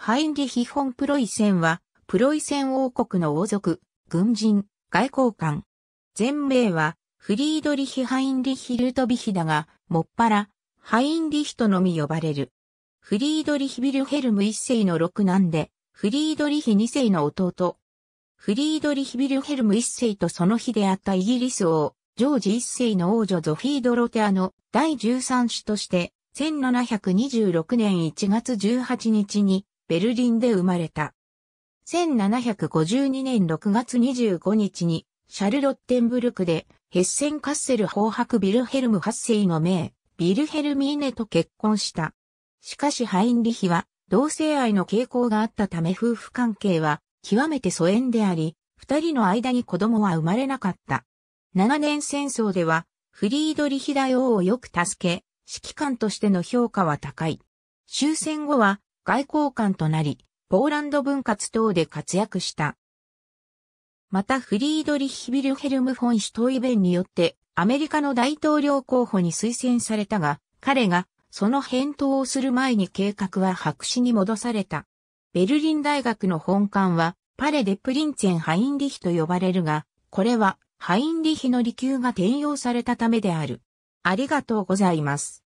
ハインリヒ・フォン・プロイセンは、プロイセン王国の王族、軍人、外交官。全名は、フリードリヒ・ハインリヒ・ルトビヒだが、もっぱら、ハインリヒとのみ呼ばれる。フリードリヒ・ビルヘルム一世の六男で、フリードリヒ二世の弟。フリードリヒ・ビルヘルム一世とその日であったイギリス王、ジョージ一世の王女ゾフィー・ドロテアの第13子として、1726年1月18日にベルリンで生まれた。1752年6月25日に、シャルロッテンブルクで、ヘッセンカッセル法白ビルヘルム8世の名、ビルヘルミーネと結婚した。しかしハインリヒは、同性愛の傾向があったため夫婦関係は、極めて疎遠であり、二人の間に子供は生まれなかった。長年戦争では、フリードリヒ大王をよく助け、指揮官としての評価は高い。終戦後は、外交官となり、ポーランド分割等で活躍した。またフリードリッヒ・ビルヘルム・フォン・シュトイベンによってアメリカの大統領候補に推薦されたが、彼がその返答をする前に計画は白紙に戻された。ベルリン大学の本館はパレ・デ・プリンツェン・ハインリヒと呼ばれるが、これはハインリヒの離宮が転用されたためである。ありがとうございます。